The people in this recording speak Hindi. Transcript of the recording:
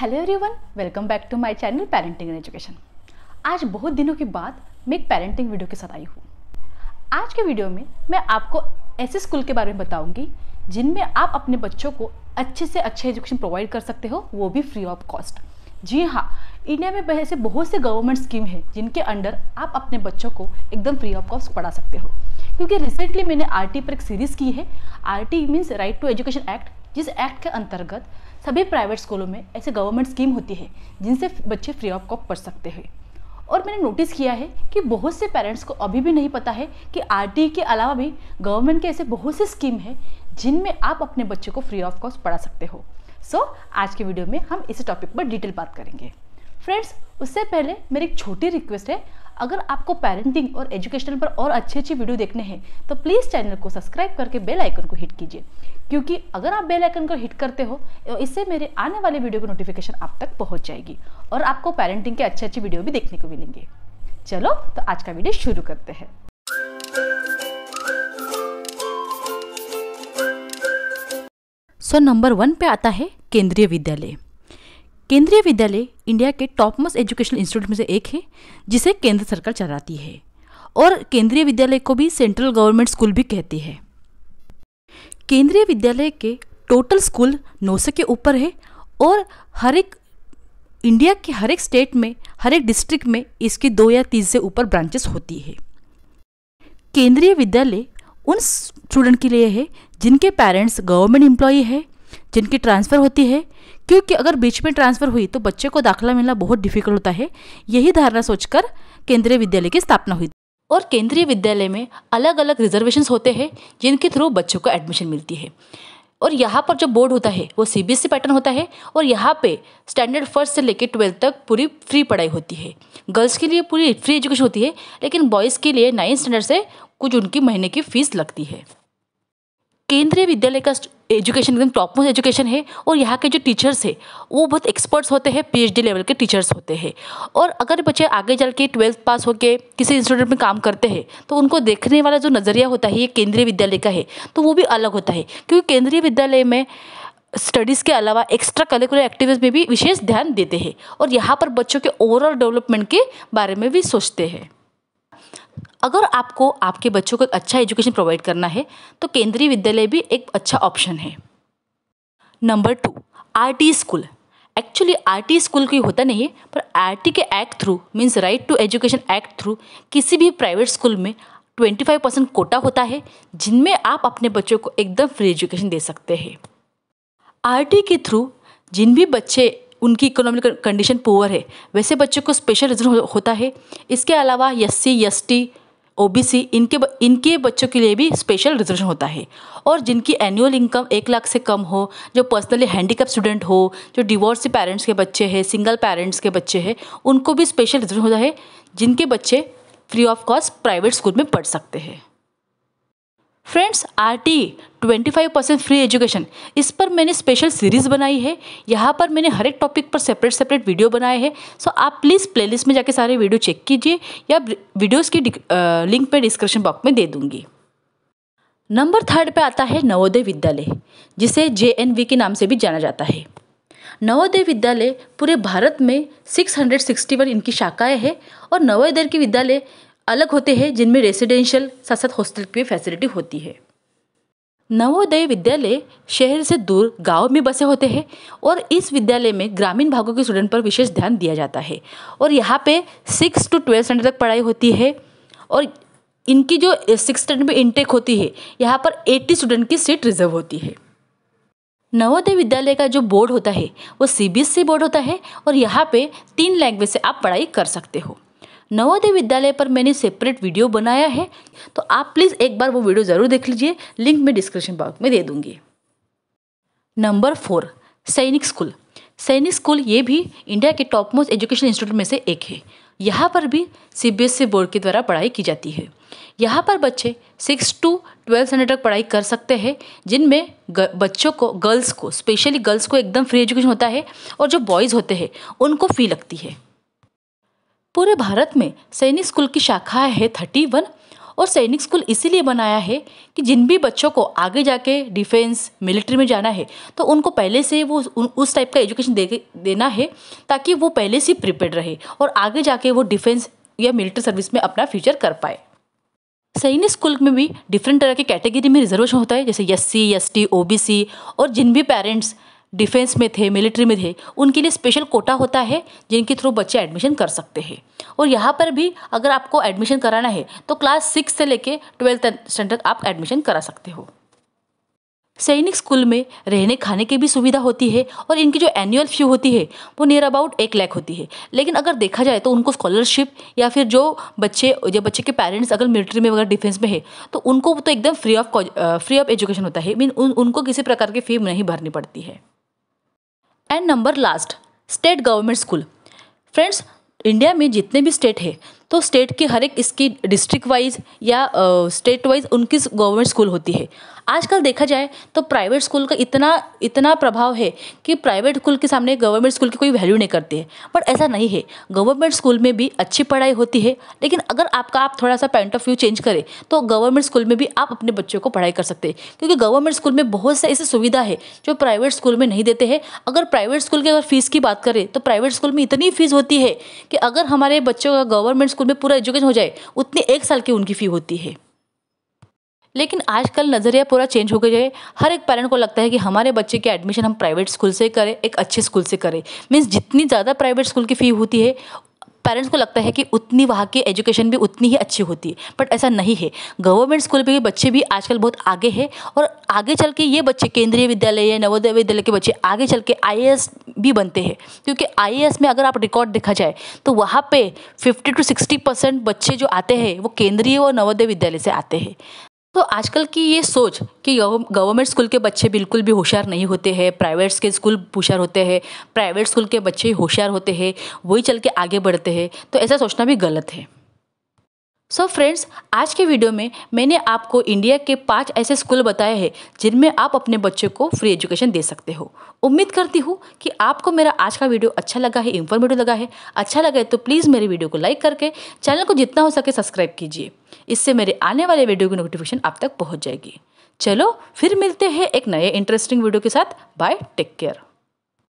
hello everyone welcome back to my channel parenting and education आज बहुत दिनों के बाद मैं एक पेरेंटिंग वीडियो के साथ आई हूँ आज के वीडियो में मैं आपको ऐसे स्कूल के बारे में बताऊंगी जिनमें आप अपने बच्चों को अच्छे से अच्छे एजुकेशन प्रोवाइड कर सकते हो वो भी फ्री ऑफ कॉस्ट जी हाँ इंडिया में ऐसे बहुत से गवर्नमेंट स्कीम है जिनके अंडर आप अपने बच्चों को एकदम फ्री ऑफ कॉस्ट पढ़ा सकते हो क्योंकि रिसेंटली मैंने आर टी पर एक सीरीज़ की है R T means right to education act जिस एक्ट के अंतर्गत सभी प्राइवेट स्कूलों में ऐसे गवर्नमेंट स्कीम होती है जिनसे बच्चे फ्री ऑफ कॉस्ट पढ़ सकते हैं और मैंने नोटिस किया है कि बहुत से पेरेंट्स को अभी भी नहीं पता है कि आर के अलावा भी गवर्नमेंट के ऐसे बहुत से स्कीम है जिनमें आप अपने बच्चे को फ्री ऑफ कॉस्ट पढ़ा सकते हो सो so, आज के वीडियो में हम इस टॉपिक पर डिटेल बात करेंगे फ्रेंड्स उससे पहले मेरी एक छोटी रिक्वेस्ट है अगर आपको पेरेंटिंग और एजुकेशन पर और अच्छी अच्छी वीडियो देखने हैं तो प्लीज़ चैनल को सब्सक्राइब करके बेल आइकन को हिट कीजिए क्योंकि अगर आप बेल आइकन को हिट करते हो तो इससे मेरे आने वाले वीडियो की नोटिफिकेशन आप तक पहुंच जाएगी और आपको पेरेंटिंग के अच्छे अच्छी वीडियो भी देखने को मिलेंगे चलो तो आज का वीडियो शुरू करते हैं सो नंबर वन पे आता है केंद्रीय विद्यालय केंद्रीय विद्यालय इंडिया के टॉप मोस्ट एजुकेशनल इंस्टीट्यूट में से एक है जिसे केंद्र सरकार चलाती है और केंद्रीय विद्यालय को भी सेंट्रल गवर्नमेंट स्कूल भी कहती है केंद्रीय विद्यालय के टोटल स्कूल नौ के ऊपर है और हर एक इंडिया के हर एक स्टेट में हर एक डिस्ट्रिक्ट में इसकी दो या तीन से ऊपर ब्रांचेस होती है केंद्रीय विद्यालय उन स्टूडेंट के लिए है जिनके पेरेंट्स गवर्नमेंट एम्प्लॉय है जिनकी ट्रांसफ़र होती है क्योंकि अगर बीच में ट्रांसफ़र हुई तो बच्चे को दाखिला मिलना बहुत डिफिकल्ट होता है यही धारणा सोचकर केंद्रीय विद्यालय की स्थापना हुई और केंद्रीय विद्यालय में अलग अलग रिजर्वेशन होते हैं जिनके थ्रू बच्चों को एडमिशन मिलती है और यहाँ पर जो बोर्ड होता है वो सी बी एस पैटर्न होता है और यहाँ पे स्टैंडर्ड फर्स्ट से लेकर ट्वेल्थ तक पूरी फ्री पढ़ाई होती है गर्ल्स के लिए पूरी फ्री एजुकेशन होती है लेकिन बॉयज़ के लिए नाइन्थ स्टैंडर्ड से कुछ उनकी महीने की फ़ीस लगती है केंद्रीय विद्यालय का एजुकेशन एकदम टॉप मोस्ट एजुकेशन है और यहाँ के जो टीचर्स है वो बहुत एक्सपर्ट्स होते हैं पीएचडी लेवल के टीचर्स होते हैं और अगर बच्चे आगे चल के ट्वेल्थ पास होकर किसी इंस्टीट्यूट में काम करते हैं तो उनको देखने वाला जो नज़रिया होता है ये केंद्रीय विद्यालय का है तो वो भी अलग होता है क्योंकि केंद्रीय विद्यालय में स्टडीज़ के अलावा एक्स्ट्रा करिकुलर एक्टिविटीज़ में भी विशेष ध्यान देते हैं और यहाँ पर बच्चों के ओवरऑल डेवलपमेंट के बारे में भी सोचते हैं अगर आपको आपके बच्चों को एक अच्छा एजुकेशन प्रोवाइड करना है तो केंद्रीय विद्यालय भी एक अच्छा ऑप्शन है number two R T school actually R T school कोई होता नहीं है पर आर टी के act through means right to education act through किसी भी प्राइवेट स्कूल में 25 परसेंट कोटा होता है जिनमें आप अपने बच्चों को एकदम फ्री एजुकेशन दे सकते हैं आर टी के थ्रू जिन भी बच्चे उनकी इकोनॉमिक कंडीशन पुअर है वैसे बच्चों को स्पेशल रिजर्व होता है इसके अलावा S C S T OBC इनके इनके बच्चों के लिए भी स्पेशल रिजर्वेशन होता है और जिनकी एनुअल इनकम एक लाख से कम हो जो पर्सनली हैंडीकैप स्टूडेंट हो जो डिवोर्स पेरेंट्स के बच्चे हैं सिंगल पेरेंट्स के बच्चे हैं उनको भी स्पेशल रिजर्वेशन होता है जिनके बच्चे free of cost private school में पढ़ सकते हैं friends R T twenty five percent free education इस पर मैंने स्पेशल सीरीज़ बनाई है यहाँ पर मैंने हर एक टॉपिक पर सेपरेट सेपरेट वीडियो बनाए हैं सो आप प्लीज़ प्लेलिस्ट में जाके सारे वीडियो चेक कीजिए या वीडियोज़ की लिंक मैं डिस्क्रिप्शन बॉक्स में दे दूँगी नंबर थर्ड पे आता है नवोदय विद्यालय जिसे जे के नाम से भी जाना जाता है नवोदय विद्यालय पूरे भारत में 661 इनकी शाखाएं हैं और नवोदय के विद्यालय अलग होते हैं जिनमें रेसिडेंशियल साथ साथ हॉस्टल की फैसिलिटी होती है नवोदय विद्यालय शहर से दूर गांव में बसे होते हैं और इस विद्यालय में ग्रामीण भागों के स्टूडेंट पर विशेष ध्यान दिया जाता है और यहाँ पे सिक्स टू ट्वेल्थ स्टैंडर्ड तक पढ़ाई होती है और इनकी जो सिक्स स्टैंडर्ड में इंटेक होती है यहाँ पर एट्टी स्टूडेंट की सीट रिजर्व होती है नवोदय विद्यालय का जो बोर्ड होता है वो सी बोर्ड e होता है और यहाँ पर तीन लैंग्वेज से आप पढ़ाई कर सकते हो नवोदय विद्यालय पर मैंने सेपरेट वीडियो बनाया है तो आप प्लीज़ एक बार वो वीडियो ज़रूर देख लीजिए लिंक मैं डिस्क्रिप्शन बॉक्स में दे दूँगी number four Sainik school Sainik school ये भी इंडिया के टॉप मोस्ट एजुकेशन इंस्टीट्यूट में से एक है यहाँ पर भी सीबीएसई बोर्ड e के द्वारा पढ़ाई की जाती है यहाँ पर बच्चे सिक्स टू ट्वेल्थ स्टैंडर्ड तक पढ़ाई कर सकते हैं जिनमें बच्चों को गर्ल्स को स्पेशली गर्ल्स को एकदम फ्री एजुकेशन होता है और जो बॉयज़ होते हैं उनको फ़ी लगती है पूरे भारत में सैनिक स्कूल की शाखा है थर्टी वन और सैनिक स्कूल इसीलिए बनाया है कि जिन भी बच्चों को आगे जाके डिफेंस मिलिट्री में जाना है तो उनको पहले से वो उस टाइप का एजुकेशन दे देना है ताकि वो पहले से प्रिपेयर रहे और आगे जाके वो डिफेंस या मिलिट्री सर्विस में अपना फ्यूचर कर पाए सैनिक स्कूल में भी डिफरेंट तरह के कैटेगरी में रिजर्वेशन होता है जैसे S C S T O B C और जिन भी पेरेंट्स डिफेंस में थे मिलिट्री में थे उनके लिए स्पेशल कोटा होता है जिनके थ्रू बच्चे एडमिशन कर सकते हैं और यहाँ पर भी अगर आपको एडमिशन कराना है तो क्लास सिक्स से लेकर ट्वेल्थ स्टैंडर्ड आप एडमिशन करा सकते हो सैनिक स्कूल में रहने खाने की भी सुविधा होती है और इनकी जो एनुअल फ़ी होती है वो नियर अबाउट एक लाख होती है लेकिन अगर देखा जाए तो उनको स्कॉलरशिप या फिर जो बच्चे जो बच्चे के पेरेंट्स अगर मिलिट्री में अगर डिफेंस में है तो उनको तो एकदम free of free of education होता है मीन उन, उनको किसी प्रकार की फ़ी नहीं भरनी पड़ती है and number last state government school friends India में जितने भी स्टेट है तो स्टेट के हर एक इसकी डिस्ट्रिक्ट वाइज या स्टेट वाइज उनकी गवर्नमेंट स्कूल होती है आजकल देखा जाए तो प्राइवेट स्कूल का इतना इतना प्रभाव है कि प्राइवेट स्कूल के सामने गवर्नमेंट स्कूल की कोई वैल्यू नहीं करती है पर ऐसा नहीं है गवर्नमेंट स्कूल में भी अच्छी पढ़ाई होती है लेकिन अगर आपका आप थोड़ा सा पॉइंट ऑफ व्यू चेंज करें तो गवर्नमेंट स्कूल में भी आप अपने बच्चों को पढ़ाई कर सकते हैं क्योंकि गवर्नमेंट स्कूल में बहुत से ऐसी सुविधा है जो प्राइवेट स्कूल में नहीं देते हैं अगर प्राइवेट स्कूल की अगर फ़ीस की बात करें तो प्राइवेट स्कूल में इतनी फ़ीस होती है कि अगर हमारे बच्चों का गवर्नमेंट स्कूल में पूरा एजुकेशन हो जाए उतनी एक साल की उनकी फ़ी होती है लेकिन आजकल नज़रिया पूरा चेंज हो गया है हर एक पेरेंट को लगता है कि हमारे बच्चे के एडमिशन हम प्राइवेट स्कूल से करें एक अच्छे स्कूल से करें मीन्स जितनी ज़्यादा प्राइवेट स्कूल की फ़ी होती है पेरेंट्स को लगता है कि उतनी वहाँ की एजुकेशन भी उतनी ही अच्छी होती है बट ऐसा नहीं है गवर्नमेंट स्कूल के बच्चे भी आजकल बहुत आगे हैं और आगे चल के ये बच्चे केंद्रीय विद्यालय या नवोदय विद्यालय के बच्चे आगे चल के आई भी बनते हैं क्योंकि आई में अगर आप रिकॉर्ड देखा जाए तो वहाँ पर फिफ्टी टू सिक्सटी परसेंट बच्चे जो आते हैं वो केंद्रीय और नवोदय विद्यालय से आते हैं तो आजकल की ये सोच कि गवर्नमेंट स्कूल के बच्चे बिल्कुल भी होशियार नहीं होते हैं प्राइवेट्स के स्कूल होशियार होते हैं प्राइवेट स्कूल के बच्चे होशियार होते हैं वही चल के आगे बढ़ते हैं तो ऐसा सोचना भी गलत है सो so फ्रेंड्स आज के वीडियो में मैंने आपको इंडिया के पांच ऐसे स्कूल बताए हैं जिनमें आप अपने बच्चे को फ्री एजुकेशन दे सकते हो उम्मीद करती हूँ कि आपको मेरा आज का वीडियो अच्छा लगा है इन्फॉर्मेटिव लगा है अच्छा लगा है तो प्लीज़ मेरे वीडियो को लाइक करके चैनल को जितना हो सके सब्सक्राइब कीजिए इससे मेरे आने वाले वीडियो की नोटिफिकेशन आप तक पहुँच जाएगी चलो फिर मिलते हैं एक नए इंटरेस्टिंग वीडियो के साथ बाय टेक केयर